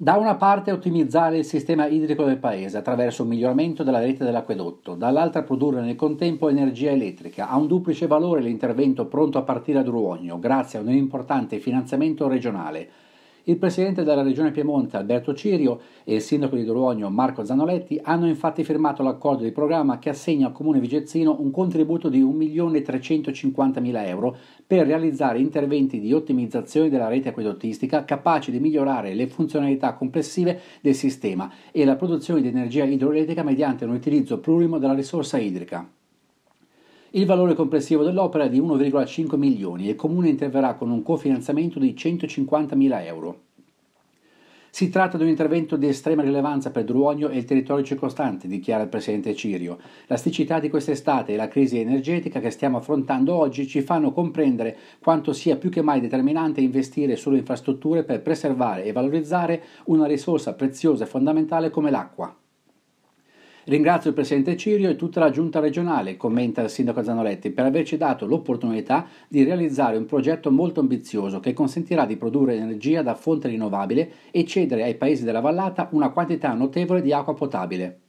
Da una parte ottimizzare il sistema idrico del paese attraverso un miglioramento della rete dell'acquedotto, dall'altra produrre nel contempo energia elettrica. Ha un duplice valore l'intervento pronto a partire a Druogno, grazie a un importante finanziamento regionale il presidente della regione Piemonte Alberto Cirio e il sindaco di Dorogno Marco Zanoletti hanno infatti firmato l'accordo di programma che assegna al comune vigezzino un contributo di 1.350.000 euro per realizzare interventi di ottimizzazione della rete acquedottistica capaci di migliorare le funzionalità complessive del sistema e la produzione di energia idroelettrica mediante un utilizzo plurimo della risorsa idrica. Il valore complessivo dell'opera è di 1,5 milioni e il Comune interverrà con un cofinanziamento di 150.000 euro. Si tratta di un intervento di estrema rilevanza per Druonio e il territorio circostante, dichiara il presidente Cirio. La L'asticità di quest'estate e la crisi energetica che stiamo affrontando oggi ci fanno comprendere quanto sia più che mai determinante investire sulle infrastrutture per preservare e valorizzare una risorsa preziosa e fondamentale come l'acqua. Ringrazio il Presidente Cirio e tutta la Giunta regionale, commenta il Sindaco Zanoletti, per averci dato l'opportunità di realizzare un progetto molto ambizioso che consentirà di produrre energia da fonte rinnovabile e cedere ai paesi della vallata una quantità notevole di acqua potabile.